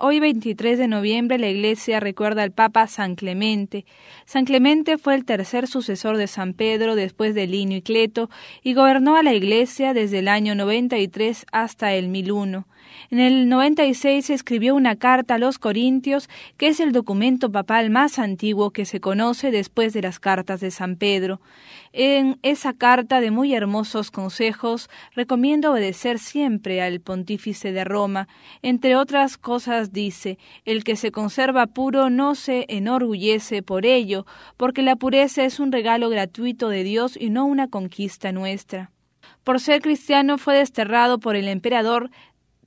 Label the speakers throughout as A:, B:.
A: Hoy 23 de noviembre la Iglesia recuerda al Papa San Clemente. San Clemente fue el tercer sucesor de San Pedro después de Lino y Cleto y gobernó a la Iglesia desde el año 93 hasta el 1001. En el 96 escribió una carta a los Corintios, que es el documento papal más antiguo que se conoce después de las cartas de San Pedro. En esa carta de muy hermosos consejos recomiendo obedecer siempre al pontífice de Roma, entre otras cosas dice, el que se conserva puro no se enorgullece por ello, porque la pureza es un regalo gratuito de Dios y no una conquista nuestra. Por ser cristiano fue desterrado por el emperador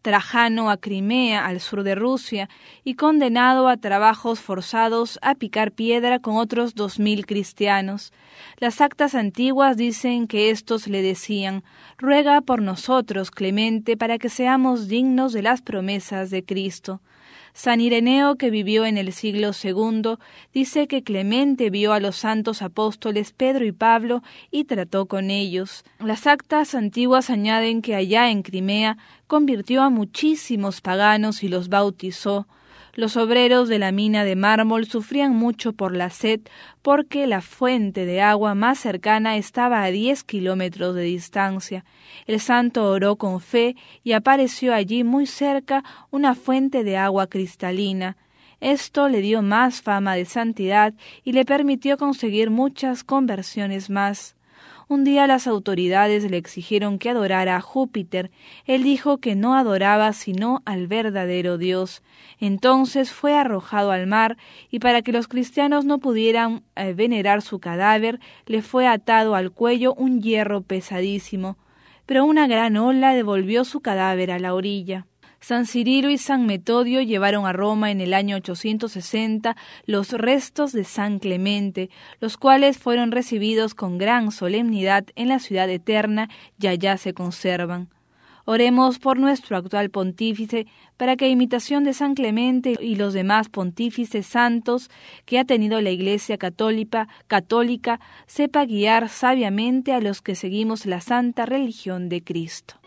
A: Trajano a Crimea, al sur de Rusia, y condenado a trabajos forzados a picar piedra con otros dos mil cristianos. Las actas antiguas dicen que éstos le decían Ruega por nosotros, Clemente, para que seamos dignos de las promesas de Cristo. San Ireneo, que vivió en el siglo II, dice que Clemente vio a los santos apóstoles Pedro y Pablo y trató con ellos. Las actas antiguas añaden que allá en Crimea convirtió a muchísimos paganos y los bautizó. Los obreros de la mina de mármol sufrían mucho por la sed porque la fuente de agua más cercana estaba a diez kilómetros de distancia. El santo oró con fe y apareció allí muy cerca una fuente de agua cristalina. Esto le dio más fama de santidad y le permitió conseguir muchas conversiones más. Un día las autoridades le exigieron que adorara a Júpiter. Él dijo que no adoraba sino al verdadero Dios. Entonces fue arrojado al mar y para que los cristianos no pudieran eh, venerar su cadáver, le fue atado al cuello un hierro pesadísimo. Pero una gran ola devolvió su cadáver a la orilla. San Cirilo y San Metodio llevaron a Roma en el año 860 los restos de San Clemente, los cuales fueron recibidos con gran solemnidad en la ciudad eterna y allá se conservan. Oremos por nuestro actual pontífice, para que a imitación de San Clemente y los demás pontífices santos que ha tenido la Iglesia católica, católica sepa guiar sabiamente a los que seguimos la santa religión de Cristo.